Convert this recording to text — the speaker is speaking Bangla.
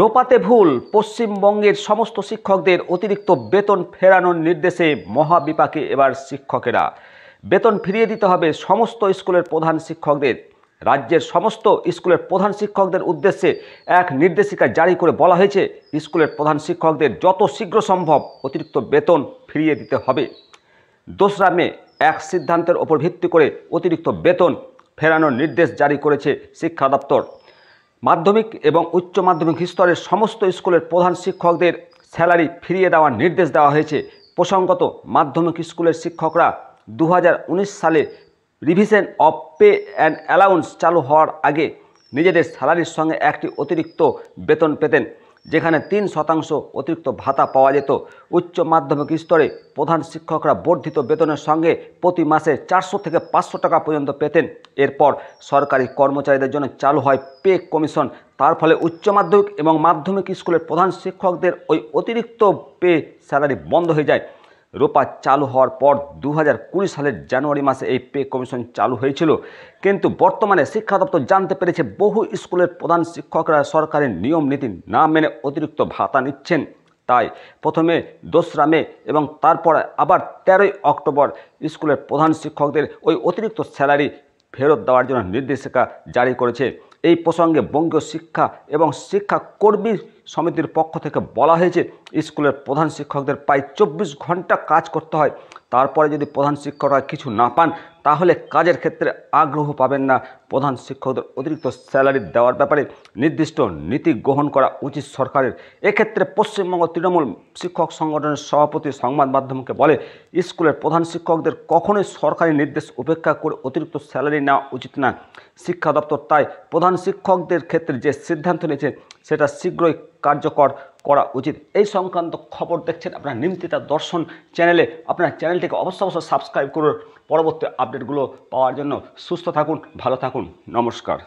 রোপাতে ভুল পশ্চিমবঙ্গের সমস্ত শিক্ষকদের অতিরিক্ত বেতন ফেরানোর নির্দেশে মহাবিপাকে এবার শিক্ষকেরা বেতন ফিরিয়ে দিতে হবে সমস্ত স্কুলের প্রধান শিক্ষকদের রাজ্যের সমস্ত স্কুলের প্রধান শিক্ষকদের উদ্দেশ্যে এক নির্দেশিকা জারি করে বলা হয়েছে স্কুলের প্রধান শিক্ষকদের যত শীঘ্র সম্ভব অতিরিক্ত বেতন ফিরিয়ে দিতে হবে দোসরা মে এক সিদ্ধান্তের ওপর ভিত্তি করে অতিরিক্ত বেতন ফেরানোর নির্দেশ জারি করেছে শিক্ষা দপ্তর মাধ্যমিক এবং উচ্চ মাধ্যমিক স্তরের সমস্ত স্কুলের প্রধান শিক্ষকদের স্যালারি ফিরিয়ে দেওয়ার নির্দেশ দেওয়া হয়েছে প্রসঙ্গত মাধ্যমিক স্কুলের শিক্ষকরা দু সালে revision of pay and allowance চালু হওয়ার আগে নিজেদের স্যালারির সঙ্গে একটি অতিরিক্ত বেতন পেতেন যেখানে তিন শতাংশ অতিরিক্ত ভাতা পাওয়া যেত উচ্চ মাধ্যমিক স্তরে প্রধান শিক্ষকরা বর্ধিত বেতনের সঙ্গে প্রতি মাসে চারশো থেকে পাঁচশো টাকা পর্যন্ত পেতেন এরপর সরকারি কর্মচারীদের জন্য চালু হয় পে কমিশন তার ফলে উচ্চ মাধ্যমিক এবং মাধ্যমিক স্কুলের প্রধান শিক্ষকদের ওই অতিরিক্ত পে স্যালারি বন্ধ হয়ে যায় রোপা চালু হওয়ার পর দু সালের জানুয়ারি মাসে এই পে কমিশন চালু হয়েছিল কিন্তু বর্তমানে শিক্ষা দপ্তর জানতে পেরেছে বহু স্কুলের প্রধান শিক্ষকরা সরকারের নিয়ম নীতি না মেনে অতিরিক্ত ভাতা নিচ্ছেন তাই প্রথমে দোসরা মে এবং তারপর আবার তেরোই অক্টোবর স্কুলের প্রধান শিক্ষকদের ওই অতিরিক্ত স্যালারি ফেরত দেওয়ার জন্য নির্দেশিকা জারি করেছে এই প্রসঙ্গে বঙ্গীয় শিক্ষা এবং শিক্ষা কর্মী সমিতির পক্ষ থেকে বলা হয়েছে স্কুলের প্রধান শিক্ষকদের প্রায় চব্বিশ ঘন্টা কাজ করতে হয় তারপরে যদি প্রধান শিক্ষকরা কিছু না পান তাহলে কাজের ক্ষেত্রে আগ্রহ পাবেন না প্রধান শিক্ষকদের অতিরিক্ত স্যালারি দেওয়ার ব্যাপারে নির্দিষ্ট নীতি গ্রহণ করা উচিত সরকারের এক্ষেত্রে পশ্চিমবঙ্গ তৃণমূল শিক্ষক সংগঠনের সভাপতি সংবাদ মাধ্যমকে বলে স্কুলের প্রধান শিক্ষকদের কখনোই সরকারি নির্দেশ উপেক্ষা করে অতিরিক্ত স্যালারি নেওয়া উচিত না শিক্ষা দপ্তর তাই প্রধান শিক্ষকদের ক্ষেত্রে যে সিদ্ধান্ত নিয়েছে সেটা শীঘ্রই কার্যকর করা উচিত এই সংক্রান্ত খবর দেখছেন আপনার নিমতিতা দর্শন চ্যানেলে আপনার চ্যানেলটিকে অবশ্য অবশ্য সাবস্ক্রাইব করুন পরবর্তী আপডেটগুলো পাওয়ার জন্য সুস্থ থাকুন ভালো থাকুন নমস্কার